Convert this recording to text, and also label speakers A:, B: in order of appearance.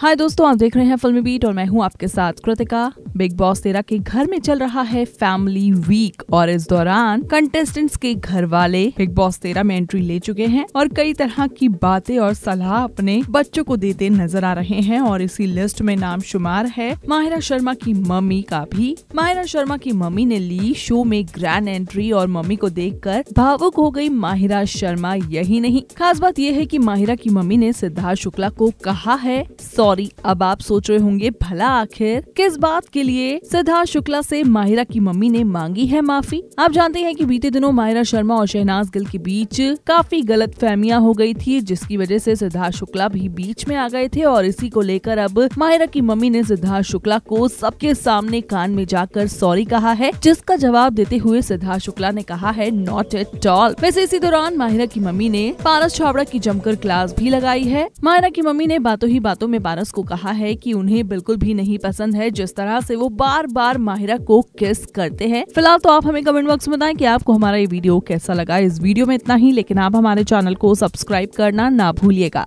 A: हाय दोस्तों आप देख रहे हैं फिल्मी बीट और मैं हूं आपके साथ कृतिका बिग बॉस तेरा के घर में चल रहा है फैमिली वीक और इस दौरान कंटेस्टेंट्स के घर वाले बिग बॉस तेरा में एंट्री ले चुके हैं और कई तरह की बातें और सलाह अपने बच्चों को देते नजर आ रहे हैं और इसी लिस्ट में नाम शुमार है माहिरा शर्मा की मम्मी का भी माहिरा शर्मा की मम्मी ने ली शो में ग्रैंड एंट्री और मम्मी को देख कर भावुक हो गयी माहिरा शर्मा यही नहीं खास बात यह है की माहिरा की मम्मी ने सिद्धार्थ शुक्ला को कहा है सॉरी अब आप सोच रहे होंगे भला आखिर किस बात के लिए सिद्धार्थ शुक्ला से माहिरा की मम्मी ने मांगी है माफी आप जानते हैं कि बीते दिनों माहिरा शर्मा और शहनाज गिल के बीच काफी गलत फहमिया हो गई थी जिसकी वजह से सिद्धार्थ शुक्ला भी बीच में आ गए थे और इसी को लेकर अब माहिरा की मम्मी ने सिद्धार्थ शुक्ला को सबके सामने कान में जाकर सॉरी कहा है जिसका जवाब देते हुए सिद्धार्थ शुक्ला ने कहा है नॉट एट ऑल वैसे इसी दौरान माहिरा की मम्मी ने पारस छावड़ा की जमकर क्लास भी लगाई है माहिरा की मम्मी ने बातों ही बातों में बात पारस को कहा है कि उन्हें बिल्कुल भी नहीं पसंद है जिस तरह से वो बार बार माहिरा को किस करते हैं फिलहाल तो आप हमें कमेंट बॉक्स में बताएं कि आपको हमारा ये वीडियो कैसा लगा इस वीडियो में इतना ही लेकिन आप हमारे चैनल को सब्सक्राइब करना ना भूलिएगा